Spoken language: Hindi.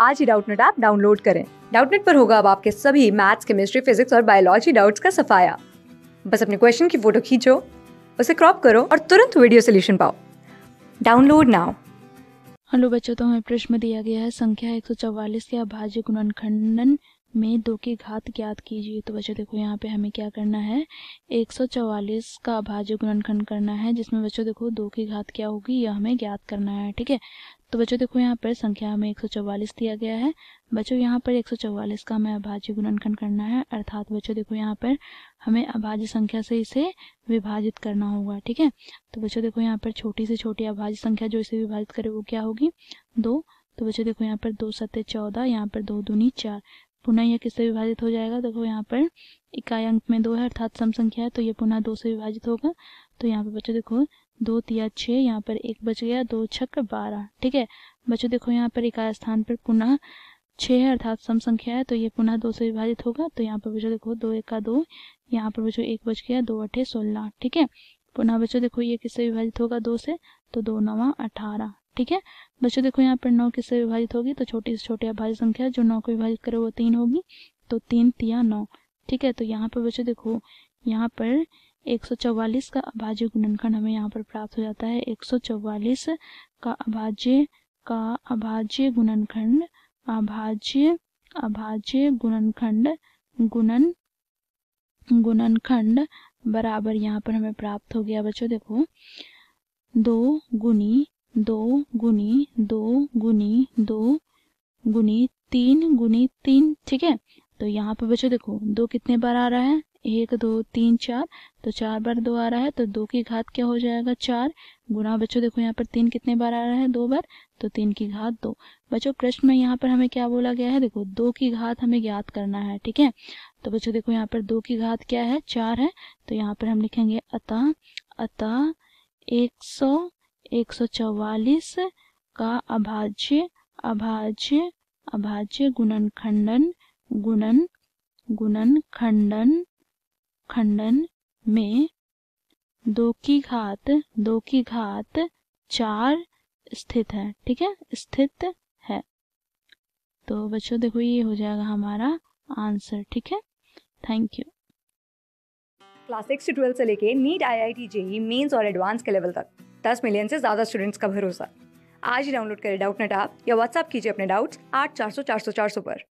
आज ही डाउटनेट ऐप डाउनलोड करें डाउटनेट पर होगा अब आपके सभी मैथ्स केमिस्ट्री फिजिक्स और बायोलॉजी डाउट्स का सफाया बस अपने क्वेश्चन की फोटो खींचो उसे क्रॉप करो और तुरंत वीडियो सोल्यूशन पाओ डाउनलोड नाउ हेलो बच्चों तो हमें प्रश्न दिया गया है संख्या 144 के अभाज्य गुणनखंडन में दो की घात ज्ञात कीजिए तो बच्चों देखो यहाँ पे हमें क्या करना है 144 का अभाज्य गुणनखंड करना है जिसमें बच्चों देखो दो की घात क्या होगी यह हमें ज्ञात करना है ठीक है तो बच्चों देखो यहाँ पर संख्या हमें 144 दिया गया है बच्चों यहाँ पर 144 का हमें अभाज्य गुणनखंड करना है अर्थात बच्चों देखो यहाँ पर हमें अभाज्य संख्या से इसे विभाजित करना होगा ठीक है तो बच्चों देखो यहाँ पर छोटी से छोटी अभाज्य संख्या जो इसे विभाजित करे वो क्या होगी दो तो बच्चों देखो यहाँ पर दो सत्य चौदह यहाँ पर दो दूनी चार पुनः यह किससे विभाजित हो जाएगा देखो यहाँ पर इकाई अंक में दो है अर्थात सम संख्या है तो ये पुनः दो से विभाजित होगा तो यहाँ पर बच्चों देखो दो तिया छः यहाँ पर एक बच गया दो छक बारह ठीक है बच्चों देखो यहाँ पर इकाई स्थान पर पुनः छः है अर्थात सम संख्या है तो ये पुनः दो से विभाजित होगा तो यहाँ पर बच्चों देखो दो एक का दो यहाँ पर बच्चों एक बच गया दो अठे सोलह ठीक है पुनः बच्चों देखो ये किससे विभाजित होगा दो से तो दो नवा अठारह ठीक है बच्चों देखो यहाँ पर नौ किससे विभाजित होगी तो छोटी से छोटी अभाज्य संख्या जो नौ को विभाजित करे वो तीन होगी तो तीन तिया नौ ठीक है तो यहाँ पर बच्चों देखो यहाँ पर 144 का अभाज्य गुणनखंड हमें यहाँ पर प्राप्त हो जाता है 144 का अभाज्य का अभाज्य गुणनखंड अभाज्य अभाज्य गुणनखंड गुणन गुणनखंड बराबर यहाँ पर हमें प्राप्त हो गया बच्चों देखो दो गुनी दो गुनी दो गुनी दो गुनी तीन गुनी तीन ठीक है तो यहाँ पर बच्चों देखो दो कितने बार आ रहा है एक दो तीन चार तो चार बार दो आ रहा है तो दो की घात क्या हो जाएगा चार गुना बच्चों देखो यहाँ पर तीन कितने बार आ रहा है दो बार तो तीन की घात दो बच्चों प्रश्न में यहाँ पर हमें क्या बोला गया है देखो दो की घात हमें ज्ञात करना है ठीक है तो बच्चों देखो यहाँ पर दो की घात क्या है चार है तो यहाँ पर हम लिखेंगे अतः अतः एक सौ एक सौ चौवालीस का अभाज्य अभाज्य अभाज्य गुणन खंडन गुणन गुणन खंडन खंडन में दो की घात दो की घात चार स्थित है ठीक है स्थित है तो बच्चों देखो ये हो जाएगा हमारा आंसर ठीक है थैंक यू क्लास सिक्स से ट्वेल्थ से लेके NEET I I T JEE mains और एडवांस के लेवल तक दस मिलियन से ज़्यादा स्टूडेंट्स का भरोसा आज ही डाउनलोड करें डाउट नेट आप या व्हाट्सअप कीजिए अपने डाउट्स आठ चार सौ चार सौ चार सौ पर